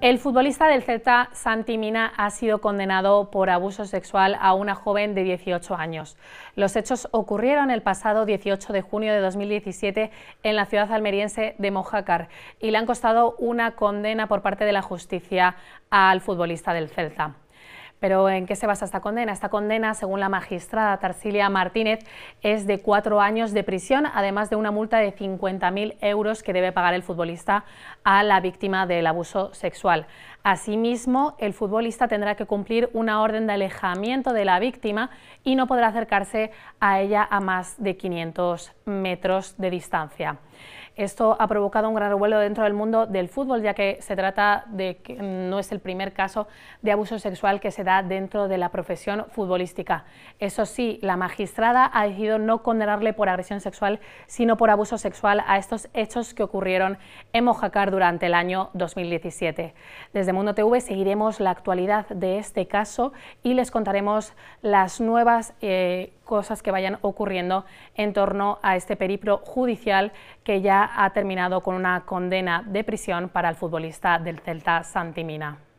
El futbolista del Celta, Santi Mina, ha sido condenado por abuso sexual a una joven de 18 años. Los hechos ocurrieron el pasado 18 de junio de 2017 en la ciudad almeriense de Mojácar y le han costado una condena por parte de la justicia al futbolista del Celta. Pero ¿en qué se basa esta condena? Esta condena, según la magistrada Tarsilia Martínez, es de cuatro años de prisión, además de una multa de 50.000 euros que debe pagar el futbolista a la víctima del abuso sexual. Asimismo, el futbolista tendrá que cumplir una orden de alejamiento de la víctima y no podrá acercarse a ella a más de 500 metros de distancia. Esto ha provocado un gran revuelo dentro del mundo del fútbol, ya que se trata de que no es el primer caso de abuso sexual que se da dentro de la profesión futbolística. Eso sí, la magistrada ha decidido no condenarle por agresión sexual, sino por abuso sexual a estos hechos que ocurrieron en Mojacar durante el año 2017. Mundo TV seguiremos la actualidad de este caso y les contaremos las nuevas eh, cosas que vayan ocurriendo en torno a este periplo judicial que ya ha terminado con una condena de prisión para el futbolista del Celta Santimina.